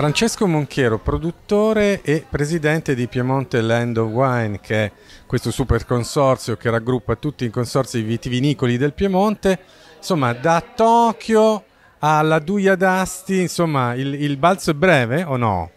Francesco Monchiero, produttore e presidente di Piemonte Land of Wine, che è questo super consorzio che raggruppa tutti i consorzi vitivinicoli del Piemonte. Insomma, da Tokyo alla Duia d'Asti, insomma, il, il balzo è breve o no?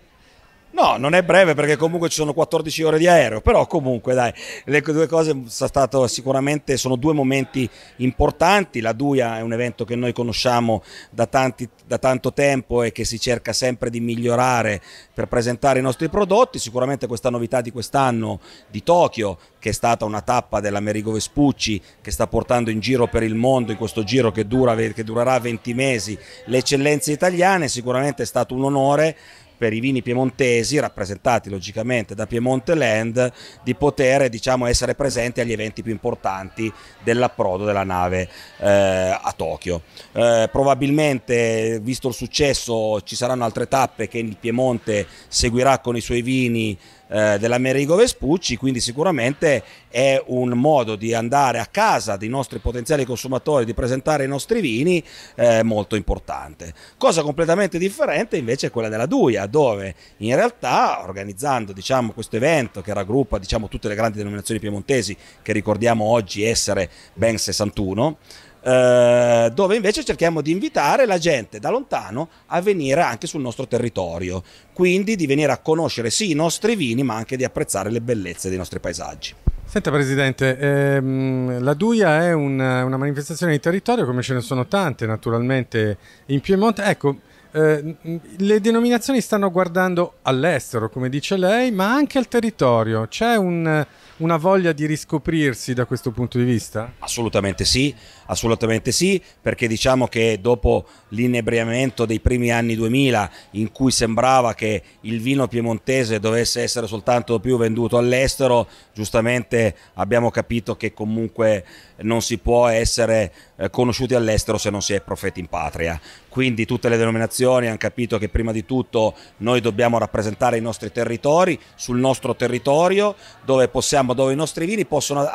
No, non è breve perché comunque ci sono 14 ore di aereo, però comunque dai, le due cose sono state sicuramente sono due momenti importanti. La Duia è un evento che noi conosciamo da, tanti, da, tanto tempo e che si cerca sempre di migliorare per presentare i nostri prodotti. Sicuramente questa novità di quest'anno di Tokyo, che è stata una tappa dell'Amerigo Vespucci che sta portando in giro per il mondo in questo giro che, dura, che durerà 20 mesi le eccellenze italiane, sicuramente è stato un onore per i vini piemontesi, rappresentati logicamente da Piemonte Land, di poter diciamo, essere presenti agli eventi più importanti dell'approdo della nave eh, a Tokyo. Eh, probabilmente, visto il successo, ci saranno altre tappe che il Piemonte seguirà con i suoi vini eh, dell'Amerigo Vespucci, quindi sicuramente è un modo di andare a casa dei nostri potenziali consumatori, di presentare i nostri vini eh, molto importante. Cosa completamente differente invece è quella della Duia, dove in realtà organizzando diciamo, questo evento che raggruppa diciamo, tutte le grandi denominazioni piemontesi, che ricordiamo oggi essere ben 61, eh, dove invece cerchiamo di invitare la gente da lontano a venire anche sul nostro territorio, quindi di venire a conoscere sì i nostri vini, ma anche di apprezzare le bellezze dei nostri paesaggi. Senta Presidente, ehm, la Duia è una, una manifestazione di territorio come ce ne sono tante naturalmente in Piemonte. Ecco, eh, le denominazioni stanno guardando all'estero, come dice lei, ma anche al territorio. C'è un, una voglia di riscoprirsi da questo punto di vista? Assolutamente sì, assolutamente sì, perché diciamo che dopo l'inebriamento dei primi anni 2000 in cui sembrava che il vino piemontese dovesse essere soltanto più venduto all'estero, giustamente abbiamo capito che comunque non si può essere eh, conosciuti all'estero se non si è profeti in patria. Quindi tutte le denominazioni hanno capito che prima di tutto noi dobbiamo rappresentare i nostri territori sul nostro territorio dove possiamo insomma, dove i nostri vini possono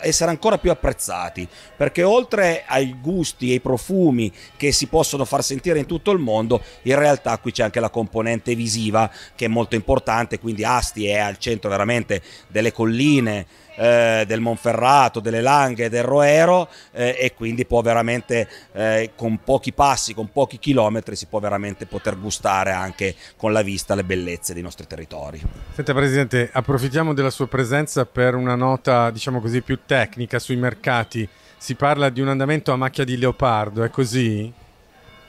essere ancora più apprezzati perché oltre ai gusti e ai profumi che si possono far sentire in tutto il mondo in realtà qui c'è anche la componente visiva che è molto importante quindi Asti è al centro veramente delle colline eh, del Monferrato, delle Langhe, del Roero eh, e quindi può veramente eh, con pochi passi, con pochi chilometri si può veramente poter gustare anche con la vista le bellezze dei nostri territori. Senta Presidente, approfittiamo della sua presenza per una nota diciamo così più tecnica sui mercati. Si parla di un andamento a macchia di leopardo, è così?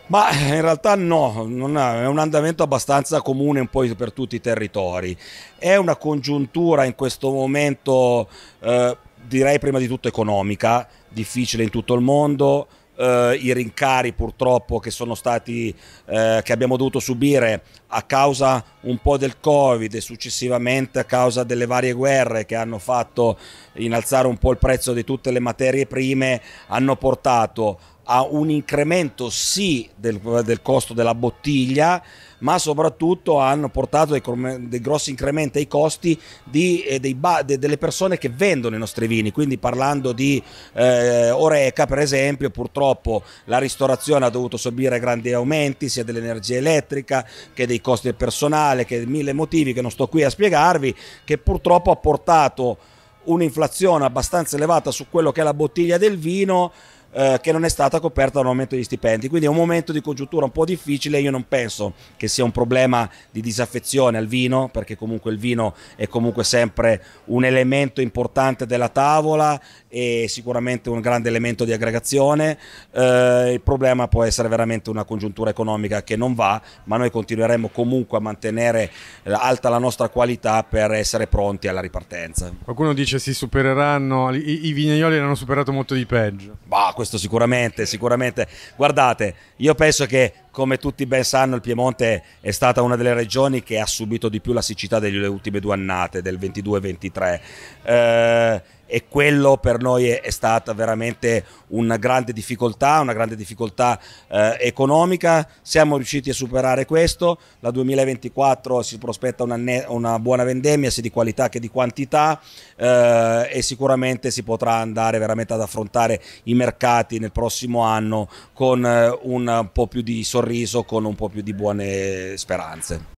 Ma in realtà no, è un andamento abbastanza comune un po' per tutti i territori. È una congiuntura in questo momento, eh, direi prima di tutto economica, difficile in tutto il mondo, Uh, i rincari purtroppo che sono stati uh, che abbiamo dovuto subire a causa un po' del covid e successivamente a causa delle varie guerre che hanno fatto innalzare un po' il prezzo di tutte le materie prime hanno portato a a un incremento sì del, del, costo della bottiglia, ma soprattutto hanno portato dei, dei grossi incrementi ai costi di, eh, dei, de, delle persone che vendono i nostri vini. Quindi parlando di eh, Oreca, per esempio, purtroppo la ristorazione ha dovuto subire grandi aumenti sia dell'energia elettrica che dei costi del personale, che mille motivi che non sto qui a spiegarvi, che purtroppo ha portato un'inflazione abbastanza elevata su quello che è la bottiglia del vino eh, che non è stata coperta da un aumento di stipendi. Quindi è un momento di congiuntura un po' difficile, io non penso che sia un problema di disaffezione al vino, perché comunque il vino è comunque sempre un elemento importante della tavola e sicuramente un grande elemento di aggregazione. Eh, il problema può essere veramente una congiuntura economica che non va, ma noi continueremo comunque a mantenere eh, alta la nostra qualità per essere pronti alla ripartenza. Qualcuno dice si supereranno, i, i vignaioli l'hanno superato molto di peggio. Bah, questo sicuramente, sicuramente. Guardate, io penso che come tutti ben sanno, il Piemonte è stata una delle regioni che ha subito di più la siccità delle ultime due annate, del 22-23. Eh, e quello per noi è, è, stata veramente una grande difficoltà, una grande difficoltà eh, economica. Siamo riusciti a superare questo. La 2024 si prospetta una, una buona vendemmia, sia di qualità che di quantità, eh, e sicuramente si potrà andare veramente ad affrontare i mercati nel prossimo anno con eh, un po' più di sorveglianza sorriso con un po' più di buone speranze.